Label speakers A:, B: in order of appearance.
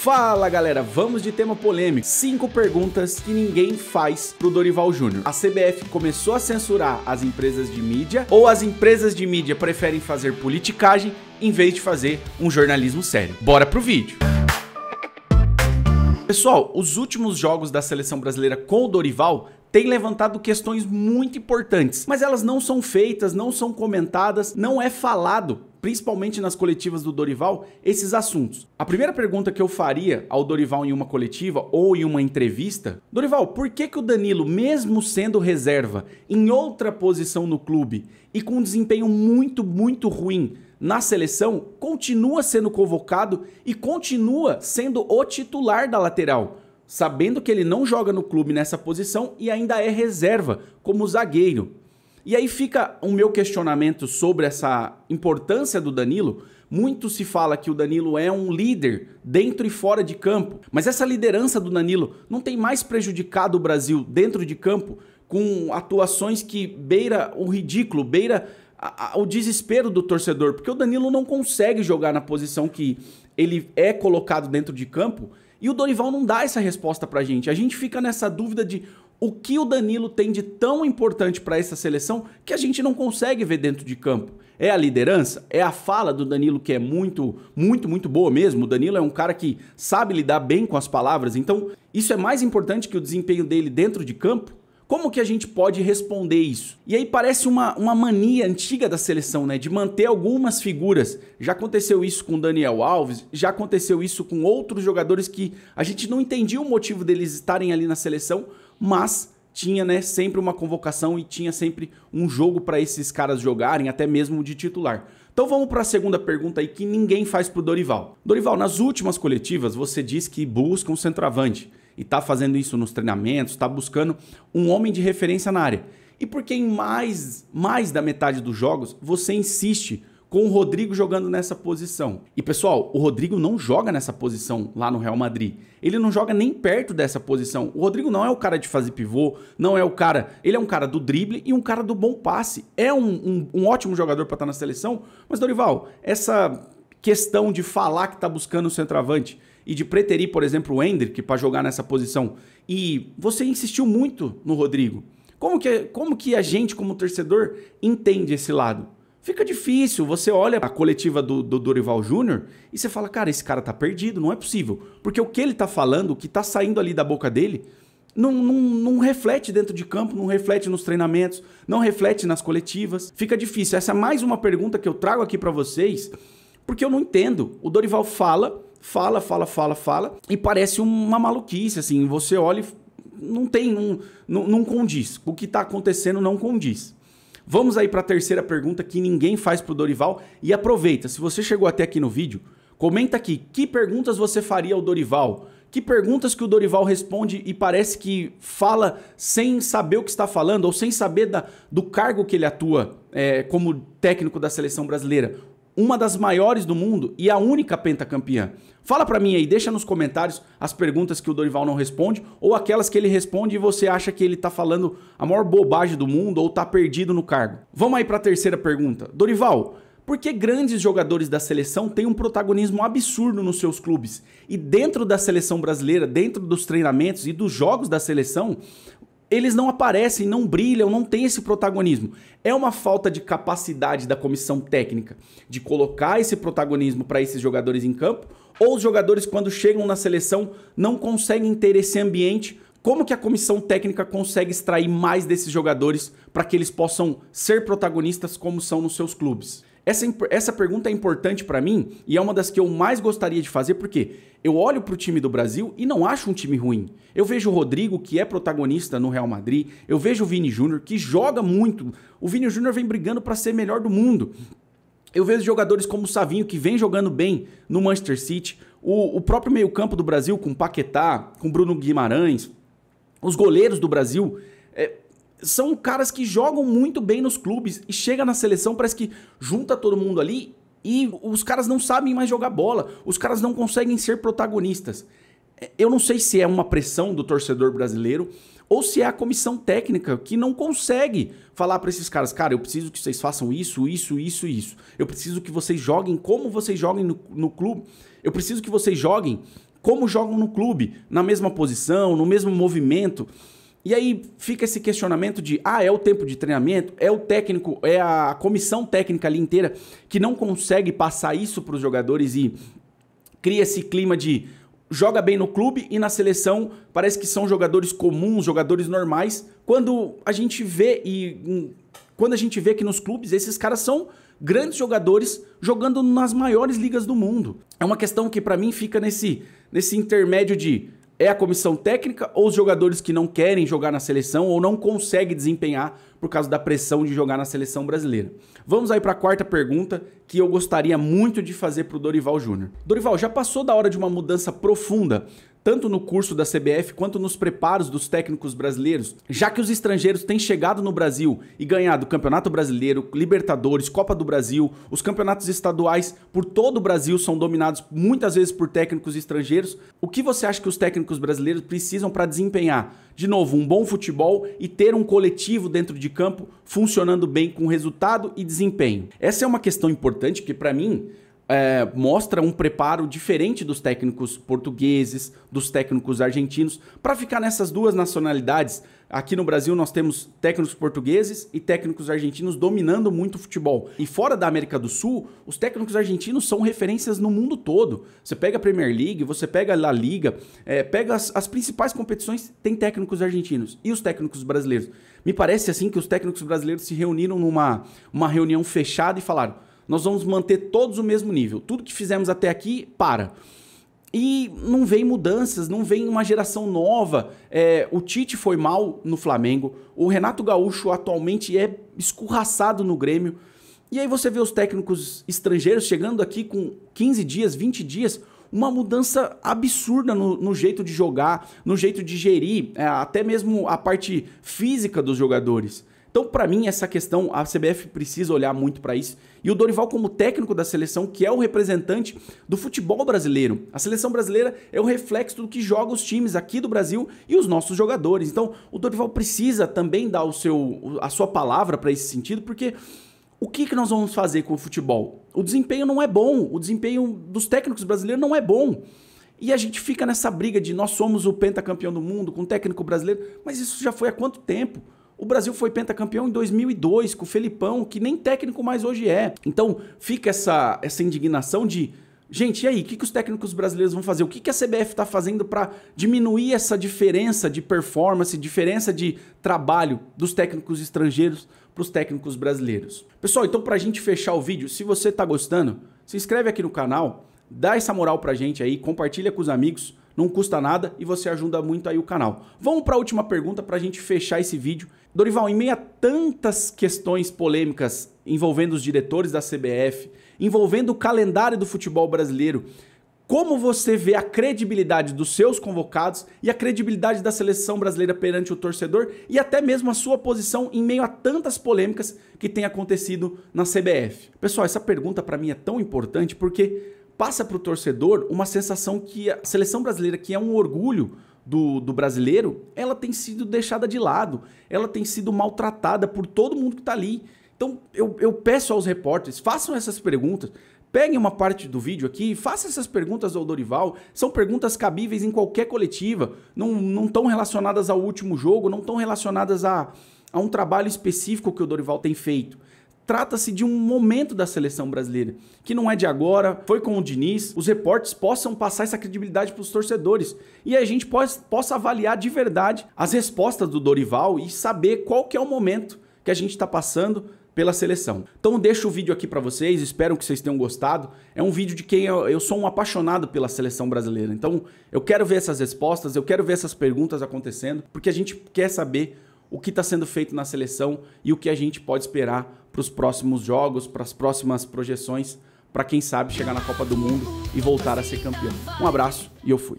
A: Fala galera, vamos de tema polêmico. Cinco perguntas que ninguém faz pro Dorival Júnior. A CBF começou a censurar as empresas de mídia ou as empresas de mídia preferem fazer politicagem em vez de fazer um jornalismo sério. Bora pro vídeo. Pessoal, os últimos jogos da seleção brasileira com o Dorival tem levantado questões muito importantes, mas elas não são feitas, não são comentadas, não é falado principalmente nas coletivas do Dorival, esses assuntos. A primeira pergunta que eu faria ao Dorival em uma coletiva ou em uma entrevista, Dorival, por que, que o Danilo, mesmo sendo reserva, em outra posição no clube e com um desempenho muito, muito ruim, na seleção, continua sendo convocado e continua sendo o titular da lateral, sabendo que ele não joga no clube nessa posição e ainda é reserva como zagueiro. E aí fica o meu questionamento sobre essa importância do Danilo. Muito se fala que o Danilo é um líder dentro e fora de campo, mas essa liderança do Danilo não tem mais prejudicado o Brasil dentro de campo com atuações que beira o ridículo, beira o desespero do torcedor, porque o Danilo não consegue jogar na posição que ele é colocado dentro de campo e o Dorival não dá essa resposta pra gente. A gente fica nessa dúvida de o que o Danilo tem de tão importante para essa seleção que a gente não consegue ver dentro de campo. É a liderança, é a fala do Danilo que é muito, muito, muito boa mesmo. O Danilo é um cara que sabe lidar bem com as palavras, então isso é mais importante que o desempenho dele dentro de campo. Como que a gente pode responder isso? E aí parece uma, uma mania antiga da seleção, né? De manter algumas figuras. Já aconteceu isso com Daniel Alves, já aconteceu isso com outros jogadores que a gente não entendia o motivo deles estarem ali na seleção, mas tinha né, sempre uma convocação e tinha sempre um jogo para esses caras jogarem, até mesmo de titular. Então vamos para a segunda pergunta aí que ninguém faz pro Dorival. Dorival, nas últimas coletivas você diz que busca um centroavante e está fazendo isso nos treinamentos, está buscando um homem de referência na área. E por que em mais, mais da metade dos jogos você insiste com o Rodrigo jogando nessa posição. E pessoal, o Rodrigo não joga nessa posição lá no Real Madrid. Ele não joga nem perto dessa posição. O Rodrigo não é o cara de fazer pivô, não é o cara. Ele é um cara do drible e um cara do bom passe. É um, um, um ótimo jogador para estar tá na seleção. Mas, Dorival, essa questão de falar que está buscando o centroavante e de preterir, por exemplo, o Hendrick para jogar nessa posição. E você insistiu muito no Rodrigo. Como que, como que a gente, como torcedor, entende esse lado? Fica difícil. Você olha a coletiva do, do Dorival Júnior e você fala, cara, esse cara tá perdido, não é possível. Porque o que ele tá falando, o que tá saindo ali da boca dele, não, não, não, reflete dentro de campo, não reflete nos treinamentos, não reflete nas coletivas. Fica difícil. Essa é mais uma pergunta que eu trago aqui para vocês, porque eu não entendo. O Dorival fala, fala, fala, fala, fala, e parece uma maluquice, assim. Você olha e não tem, não, não, não condiz. O que tá acontecendo não condiz. Vamos aí para a terceira pergunta que ninguém faz pro Dorival e aproveita, se você chegou até aqui no vídeo, comenta aqui que perguntas você faria ao Dorival. Que perguntas que o Dorival responde e parece que fala sem saber o que está falando ou sem saber da, do cargo que ele atua é, como técnico da seleção brasileira uma das maiores do mundo e a única pentacampeã. Fala para mim aí, deixa nos comentários as perguntas que o Dorival não responde ou aquelas que ele responde e você acha que ele tá falando a maior bobagem do mundo ou tá perdido no cargo. Vamos aí para a terceira pergunta. Dorival, por que grandes jogadores da seleção têm um protagonismo absurdo nos seus clubes? E dentro da seleção brasileira, dentro dos treinamentos e dos jogos da seleção, eles não aparecem, não brilham, não têm esse protagonismo. É uma falta de capacidade da comissão técnica de colocar esse protagonismo para esses jogadores em campo, ou os jogadores, quando chegam na seleção, não conseguem ter esse ambiente. Como que a comissão técnica consegue extrair mais desses jogadores para que eles possam ser protagonistas como são nos seus clubes? Essa, essa pergunta é importante para mim e é uma das que eu mais gostaria de fazer, porque eu olho para o time do Brasil e não acho um time ruim. Eu vejo o Rodrigo, que é protagonista no Real Madrid, eu vejo o Vini Júnior, que joga muito. O Vini Júnior vem brigando para ser melhor do mundo. Eu vejo jogadores como o Savinho, que vem jogando bem no Manchester City, o, o próprio meio-campo do Brasil, com Paquetá, com Bruno Guimarães, os goleiros do Brasil. É, são caras que jogam muito bem nos clubes e chega na seleção, parece que junta todo mundo ali e os caras não sabem mais jogar bola, os caras não conseguem ser protagonistas. É, eu não sei se é uma pressão do torcedor brasileiro ou se é a comissão técnica que não consegue falar para esses caras, cara, eu preciso que vocês façam isso, isso, isso, isso. Eu preciso que vocês joguem como vocês joguem no, no clube. Eu preciso que vocês joguem como jogam no clube, na mesma posição, no mesmo movimento. E aí fica esse questionamento de, ah, é o tempo de treinamento, é o técnico, é a comissão técnica ali inteira que não consegue passar isso para os jogadores e cria esse clima de joga bem no clube e na seleção parece que são jogadores comuns, jogadores normais, quando a gente vê e quando a gente vê que nos clubes esses caras são grandes jogadores jogando nas maiores ligas do mundo. É uma questão que para mim fica nesse nesse intermédio de é a comissão técnica ou os jogadores que não querem jogar na seleção ou não conseguem desempenhar por causa da pressão de jogar na seleção brasileira? Vamos aí para a quarta pergunta que eu gostaria muito de fazer para o Dorival Júnior. Dorival, já passou da hora de uma mudança profunda tanto no curso da CBF quanto nos preparos dos técnicos brasileiros, já que os estrangeiros têm chegado no Brasil e ganhado Campeonato Brasileiro, Libertadores, Copa do Brasil, os campeonatos estaduais por todo o Brasil são dominados muitas vezes por técnicos estrangeiros. O que você acha que os técnicos brasileiros precisam para desempenhar, de novo, um bom futebol e ter um coletivo dentro de campo funcionando bem com resultado e desempenho? Essa é uma questão importante que para mim é, mostra um preparo diferente dos técnicos portugueses, dos técnicos argentinos, para ficar nessas duas nacionalidades. Aqui no Brasil nós temos técnicos portugueses e técnicos argentinos dominando muito o futebol. E fora da América do Sul, os técnicos argentinos são referências no mundo todo. Você pega a Premier League, você pega a La Liga, é, pega as, as principais competições, tem técnicos argentinos e os técnicos brasileiros. Me parece assim que os técnicos brasileiros se reuniram numa uma reunião fechada e falaram nós vamos manter todos o mesmo nível. Tudo que fizemos até aqui, para. E não vem mudanças, não vem uma geração nova. É, o Tite foi mal no Flamengo, o Renato Gaúcho atualmente é escorraçado no Grêmio. E aí você vê os técnicos estrangeiros chegando aqui com 15 dias, 20 dias, uma mudança absurda no, no jeito de jogar, no jeito de gerir, é, até mesmo a parte física dos jogadores. Então, para mim, essa questão, a CBF precisa olhar muito para isso. E o Dorival, como técnico da seleção, que é o representante do futebol brasileiro. A seleção brasileira é o reflexo do que joga os times aqui do Brasil e os nossos jogadores. Então, o Dorival precisa também dar o seu, a sua palavra para esse sentido, porque o que, que nós vamos fazer com o futebol? O desempenho não é bom, o desempenho dos técnicos brasileiros não é bom. E a gente fica nessa briga de nós somos o pentacampeão do mundo com o técnico brasileiro, mas isso já foi há quanto tempo? O Brasil foi pentacampeão em 2002 com o Felipão, que nem técnico mais hoje é. Então fica essa, essa indignação de. Gente, e aí, o que, que os técnicos brasileiros vão fazer? O que, que a CBF está fazendo para diminuir essa diferença de performance, diferença de trabalho dos técnicos estrangeiros para os técnicos brasileiros? Pessoal, então para a gente fechar o vídeo, se você está gostando, se inscreve aqui no canal, dá essa moral para a gente aí, compartilha com os amigos, não custa nada e você ajuda muito aí o canal. Vamos para a última pergunta para a gente fechar esse vídeo. Dorival, em meio a tantas questões polêmicas envolvendo os diretores da CBF, envolvendo o calendário do futebol brasileiro, como você vê a credibilidade dos seus convocados e a credibilidade da seleção brasileira perante o torcedor e até mesmo a sua posição em meio a tantas polêmicas que tem acontecido na CBF. Pessoal, essa pergunta para mim é tão importante porque passa para o torcedor uma sensação que a seleção brasileira, que é um orgulho do, do, brasileiro, ela tem sido deixada de lado, ela tem sido maltratada por todo mundo que está ali. Então eu, eu peço aos repórteres, façam essas perguntas, Peguem uma parte do vídeo aqui, façam essas perguntas ao Dorival. São perguntas cabíveis em qualquer coletiva. Não estão relacionadas ao último jogo, não estão relacionadas a, a um trabalho específico que o Dorival tem feito trata-se de um momento da seleção brasileira, que não é de agora, foi com o Diniz, os reportes possam passar essa credibilidade para os torcedores e a gente possa avaliar de verdade as respostas do Dorival e saber qual que é o momento que a gente está passando pela seleção. Então deixo o vídeo aqui para vocês, espero que vocês tenham gostado. É um vídeo de quem eu, eu, sou um apaixonado pela seleção brasileira. Então eu quero ver essas respostas, eu quero ver essas perguntas acontecendo, porque a gente quer saber o que está sendo feito na seleção e o que a gente pode esperar para os próximos jogos, para as próximas projeções, para quem sabe chegar na Copa do Mundo e voltar a ser campeão. Um abraço e eu fui.